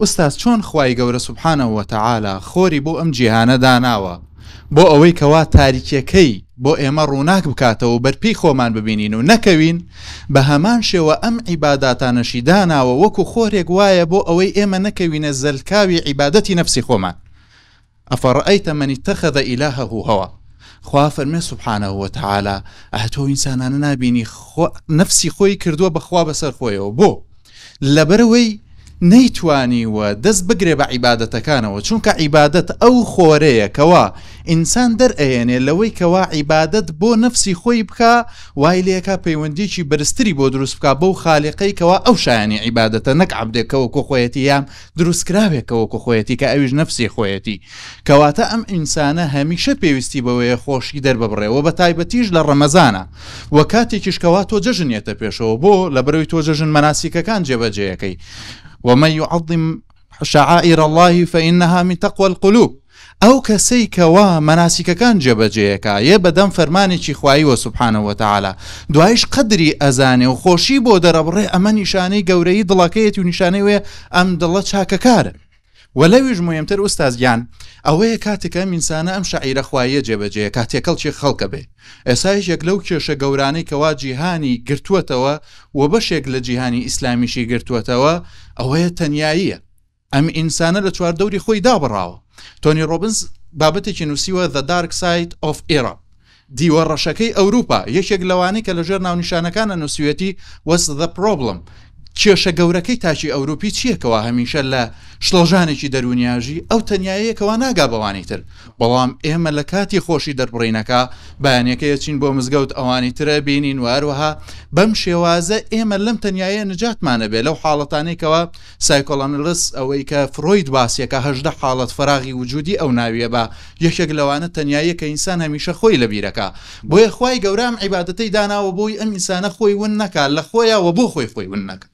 ئوستاز چۆن خی گەورە سوبحانەوە تەعاالە خۆری بۆ ئەم جیهانە داناوە بۆ ئەوەی کەوا تاریکیەکەی بۆ ئێمە ڕووناک بکاتەوە و بەرپی خۆمان ببینین و نەکەوین بە هەمان شێوە ئەم عیباداتانەشی داناوە وەکو خۆرێک وایە بۆ ئەوەی ئێمە نەکەوینە زەلکاوی عیبادەتی نفسی خۆمان ئەفڕئیتە منی تەخەدە ئیلاهە هوهەوە خوا فەرمێ سوبحانەوە تعالا ئەهتۆ ئینسانانە نبینی نفسی خۆی کردووە بەخوا بەسەر خۆیەوە بۆ لەبەرەوەی نەیتوانیوە دەست بگرێ بە عیباەتەکانەوە چونکە عیبادت ئەو خۆرەیەکەوە ئینسان دەرئێنێ لەوەی کەوا عیبادت بۆ نفسی خۆی بکە وای لەکە پەیوەندیکی بەرزتری بۆ دروست بکە بەو خاالقەیکەوە ئەو شایانی عیبادەتە نەک عبدێکەوە کۆخۆیەتی یام دروستکراوێکەوە کۆخۆیەتی کە ئەویش نفسی خۆیەتی کەواتە ئەم ئینسانە هەمیشە پێویستی بەوەیە خۆشی دەربڕێەوە بە تایبەتیش لە ڕەمەزانە وە کاتێکیشکەوا تۆ جەژنیێتە پێشەوە بۆ لە بەروی تۆ جەژن مەناسیکەکان جێبەجێەکەی ومە يعظم شعائر الله فإنها من تقوى القلوب ئەو کەسەی کەوا مەناسیکەکان جێبەجێەکە یە بەدەم فەرمانێکی خواییوە سوبحانەوە تەعالا دوایش قدری ئەزانێ و خۆشی بۆ دەرەبڕێ ئەمە نیشانەی گەورەی دڵەکەیەتی و نیشانەی وێ ئەم دڵە چاکەکارن وەلەویش مهمتر ئوستازیان ئەوەیە کاتێکە میسانە ئەم شعیرەخواییە جێبەجێ کاتێکەڵکی خەڵکە بێ ئێسایشێک لەو کێشە گەورانەی کەوا جیهانی گرتووەتەوە و بەشێک لە جیهانی ئیسلامیشی گرتووەتەوە ئەوەیە تەناییە ئەم ئینسانە لە چوار دەوری خۆی دابڕاوە تۆنی ڕۆبنز بابەتێکی نووسیوە the dark side of ئێرا دیوە ڕەشەکەی ئەوروپا یەکێک لەوانی کە لەژێر ناونیشانەکانە نووسەتی was the problem کێشە گەورەکەی تاچی ئەوروپی چیەکەوە هەمیشە لە شڵەژانێکی دەرونیاژی ئەو تەنایەکەوە ناگا بەوانی تر بەڵام ئێمە لە کاتی خۆشی دەربڕینەکە بەیانەکەی چین بۆ مزگەوت ئەوانی ترە بینین واروەها بەم شێوازە ئێمە لەم تەنایە نجاتمانە بێ لەو حاڵەتانێکەوە سایکۆلانلس ئەوەی کە فرۆید باسیەکە هەشدە حاڵەت فراغی وجودی ئەو ناویە بە یەکێک لەوانە تەنایە کە ئینسان هەمیشە خۆی لە بیرەکە بۆیە خی گەورام عیباەتەی داناوە بۆی ئەم ئینسانە خۆی ون نەکات لە خۆیەوە بۆ خۆی خۆی ون نەکە